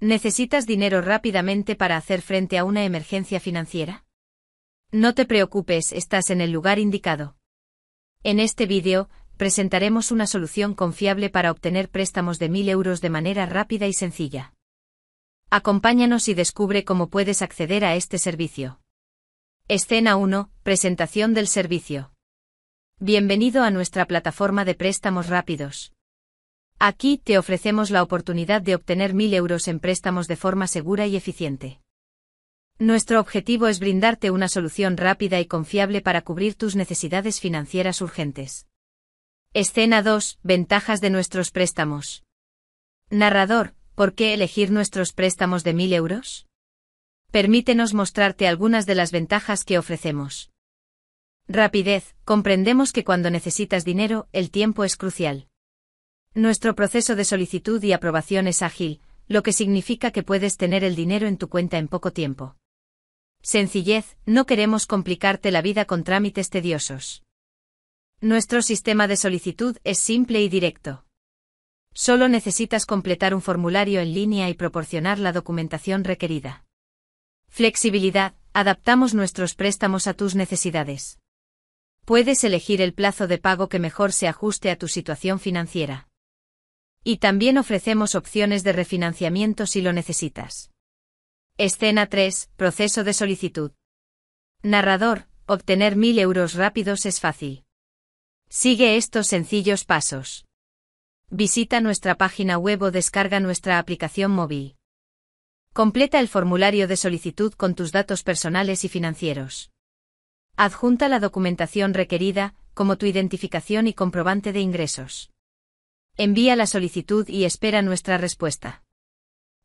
¿Necesitas dinero rápidamente para hacer frente a una emergencia financiera? No te preocupes, estás en el lugar indicado. En este vídeo, presentaremos una solución confiable para obtener préstamos de 1.000 euros de manera rápida y sencilla. Acompáñanos y descubre cómo puedes acceder a este servicio. Escena 1. Presentación del servicio. Bienvenido a nuestra plataforma de préstamos rápidos. Aquí te ofrecemos la oportunidad de obtener 1.000 euros en préstamos de forma segura y eficiente. Nuestro objetivo es brindarte una solución rápida y confiable para cubrir tus necesidades financieras urgentes. Escena 2. Ventajas de nuestros préstamos. Narrador, ¿por qué elegir nuestros préstamos de 1.000 euros? Permítenos mostrarte algunas de las ventajas que ofrecemos. Rapidez. Comprendemos que cuando necesitas dinero, el tiempo es crucial. Nuestro proceso de solicitud y aprobación es ágil, lo que significa que puedes tener el dinero en tu cuenta en poco tiempo. Sencillez, no queremos complicarte la vida con trámites tediosos. Nuestro sistema de solicitud es simple y directo. Solo necesitas completar un formulario en línea y proporcionar la documentación requerida. Flexibilidad, adaptamos nuestros préstamos a tus necesidades. Puedes elegir el plazo de pago que mejor se ajuste a tu situación financiera. Y también ofrecemos opciones de refinanciamiento si lo necesitas. Escena 3. Proceso de solicitud. Narrador, obtener 1000 euros rápidos es fácil. Sigue estos sencillos pasos. Visita nuestra página web o descarga nuestra aplicación móvil. Completa el formulario de solicitud con tus datos personales y financieros. Adjunta la documentación requerida, como tu identificación y comprobante de ingresos. Envía la solicitud y espera nuestra respuesta.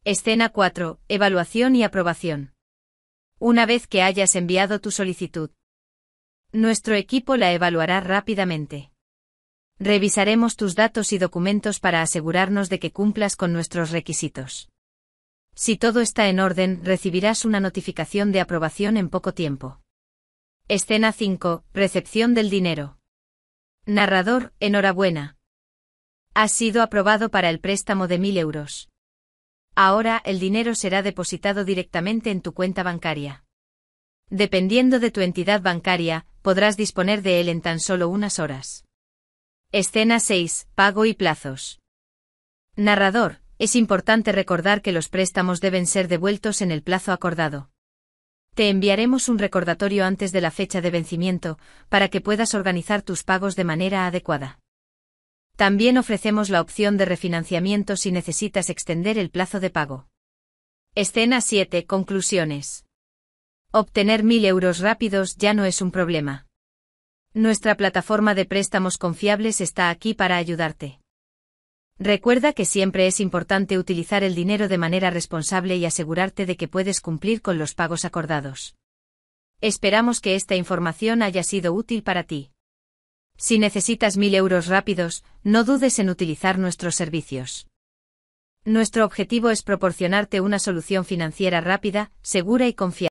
Escena 4. Evaluación y aprobación. Una vez que hayas enviado tu solicitud, nuestro equipo la evaluará rápidamente. Revisaremos tus datos y documentos para asegurarnos de que cumplas con nuestros requisitos. Si todo está en orden, recibirás una notificación de aprobación en poco tiempo. Escena 5. Recepción del dinero. Narrador, enhorabuena ha sido aprobado para el préstamo de 1.000 euros. Ahora el dinero será depositado directamente en tu cuenta bancaria. Dependiendo de tu entidad bancaria, podrás disponer de él en tan solo unas horas. Escena 6. Pago y plazos. Narrador, es importante recordar que los préstamos deben ser devueltos en el plazo acordado. Te enviaremos un recordatorio antes de la fecha de vencimiento, para que puedas organizar tus pagos de manera adecuada. También ofrecemos la opción de refinanciamiento si necesitas extender el plazo de pago. Escena 7. Conclusiones. Obtener 1.000 euros rápidos ya no es un problema. Nuestra plataforma de préstamos confiables está aquí para ayudarte. Recuerda que siempre es importante utilizar el dinero de manera responsable y asegurarte de que puedes cumplir con los pagos acordados. Esperamos que esta información haya sido útil para ti. Si necesitas mil euros rápidos, no dudes en utilizar nuestros servicios. Nuestro objetivo es proporcionarte una solución financiera rápida, segura y confiable.